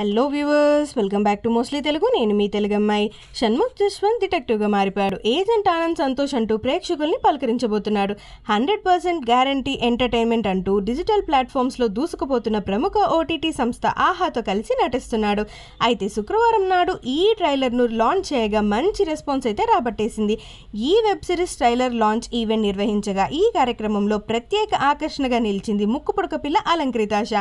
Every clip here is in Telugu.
hello viewers welcome back to mostly Telugu నేను మీ తెలుగు అమ్మాయి షణ్ముఖ్ జస్వంత్ డిటెక్టివ్గా మారిపోయాడు ఏజెంట్ ఆనంద్ సంతోష్ అంటూ ప్రేక్షకుల్ని పలకరించబోతున్నాడు హండ్రెడ్ పర్సెంట్ గ్యారంటీ ఎంటర్టైన్మెంట్ అంటూ డిజిటల్ ప్లాట్ఫామ్స్లో దూసుకుపోతున్న ప్రముఖ ఓటీటీ సంస్థ ఆహాతో కలిసి నటిస్తున్నాడు అయితే శుక్రవారం నాడు ఈ ట్రైలర్ను లాంచ్ చేయగా మంచి రెస్పాన్స్ అయితే రాబట్టేసింది ఈ web series trailer launch event నిర్వహించగా ఈ కార్యక్రమంలో ప్రత్యేక ఆకర్షణగా నిలిచింది ముక్కుపుడక పిల్ల అలంకృతాష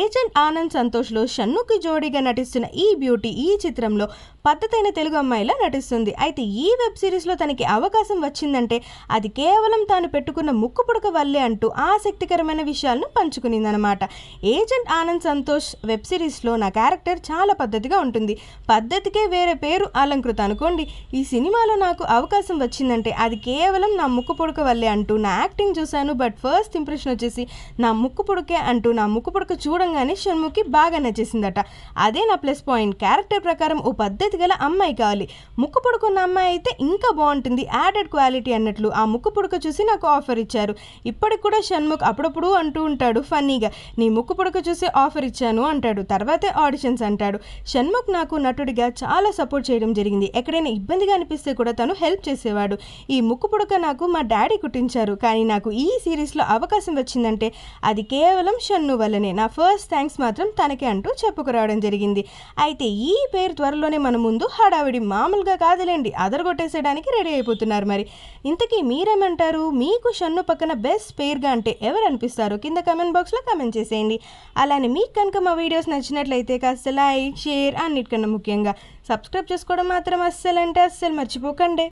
ఏజెంట్ ఆనంద్ సంతోష్లో షణ్ముఖి జో జోడీగా నటిస్తున్న ఈ బ్యూటీ ఈ చిత్రంలో పద్ధతైన తెలుగు అమ్మాయిలా నటిస్తుంది అయితే ఈ వెబ్ సిరీస్లో తనకి అవకాశం వచ్చిందంటే అది కేవలం తాను పెట్టుకున్న ముక్కు పుడక వల్లే అంటూ ఆసక్తికరమైన విషయాలను పంచుకునిందనమాట ఏజెంట్ ఆనంద్ సంతోష్ వెబ్ సిరీస్లో నా క్యారెక్టర్ చాలా పద్ధతిగా ఉంటుంది పద్ధతికే వేరే పేరు అలంకృత అనుకోండి ఈ సినిమాలో నాకు అవకాశం వచ్చిందంటే అది కేవలం నా ముక్కు పుడక వల్లే అంటూ నా యాక్టింగ్ చూశాను బట్ ఫస్ట్ ఇంప్రెషన్ వచ్చేసి నా ముక్కు పుడకే అంటూ నా ముక్కు పుడక చూడంగానే షణ్ముఖి బాగా నచ్చేసిందట అదే నా ప్లస్ పాయింట్ క్యారెక్టర్ ప్రకారం ఓ పద్ధతి గల అమ్మాయి కావాలి ముక్కు పుడుకున్న అమ్మాయి అయితే ఇంకా బాగుంటుంది యాడెడ్ క్వాలిటీ అన్నట్లు ఆ ముక్కు పుడక చూసి నాకు ఆఫర్ ఇచ్చారు ఇప్పటికి కూడా షణ్ముఖ్ అప్పుడప్పుడు అంటూ ఉంటాడు ఫన్నీగా నీ ముక్కు పుడక చూసి ఆఫర్ ఇచ్చాను అంటాడు తర్వాతే ఆడిషన్స్ అంటాడు షణ్ముఖ్ నాకు నటుడిగా చాలా సపోర్ట్ చేయడం జరిగింది ఎక్కడైనా ఇబ్బందిగా అనిపిస్తే కూడా తను హెల్ప్ చేసేవాడు ఈ ముక్కు పుడక నాకు మా డాడీ కుట్టించారు కానీ నాకు ఈ సిరీస్లో అవకాశం వచ్చిందంటే అది కేవలం షన్ను వల్లనే నా ఫస్ట్ థ్యాంక్స్ మాత్రం తనకే అంటూ చెప్పుకురాడు రావడం జరిగింది అయితే ఈ పేరు త్వరలోనే మన ముందు హడావిడి మామూలుగా కాదులేండి అదరగొట్టేసేయడానికి రెడీ అయిపోతున్నారు మరి ఇంతకీ మీరేమంటారు మీకు షన్ను పక్కన బెస్ట్ పేరుగా అంటే ఎవరు అనిపిస్తారో కింద కమెంట్ బాక్స్లో కమెంట్ చేసేయండి అలానే మీకు కనుక మా వీడియోస్ నచ్చినట్లయితే కాస్త లైక్ షేర్ అన్నిటికన్నా ముఖ్యంగా సబ్స్క్రైబ్ చేసుకోవడం మాత్రం అస్సలు అంటే అస్సలు మర్చిపోకండి